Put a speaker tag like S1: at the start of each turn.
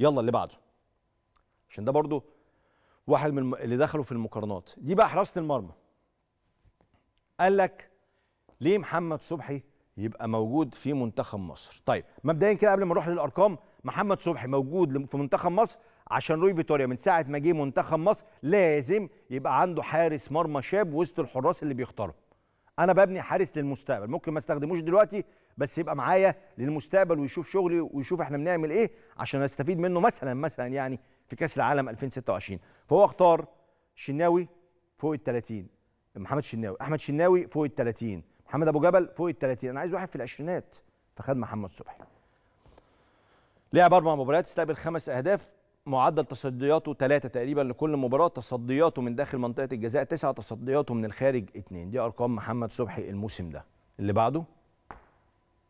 S1: يلا اللي بعده عشان ده برضو واحد من اللي دخلوا في المقارنات دي بقى حراسه المرمى قال لك ليه محمد صبحي يبقى موجود في منتخب مصر طيب مبدئيا كده قبل ما نروح للارقام محمد صبحي موجود في منتخب مصر عشان روي فيتوريا من ساعه ما جه منتخب مصر لازم يبقى عنده حارس مرمى شاب وسط الحراس اللي بيختاره انا ببني حارس للمستقبل ممكن ما استخدموش دلوقتي بس يبقى معايا للمستقبل ويشوف شغلي ويشوف احنا بنعمل ايه عشان استفيد منه مثلا مثلا يعني في كاس العالم 2026 فهو اختار شناوي فوق ال 30 محمد شناوي احمد شناوي فوق ال 30 محمد ابو جبل فوق ال 30 انا عايز واحد في العشرينات فخد محمد صبحي لعب اربع مباريات استقبل خمس اهداف معدل تصدياته ثلاثة تقريبا لكل مباراة تصدياته من داخل منطقة الجزاء تسعة تصدياته من الخارج اثنين دي أرقام محمد صبحي الموسم ده اللي بعده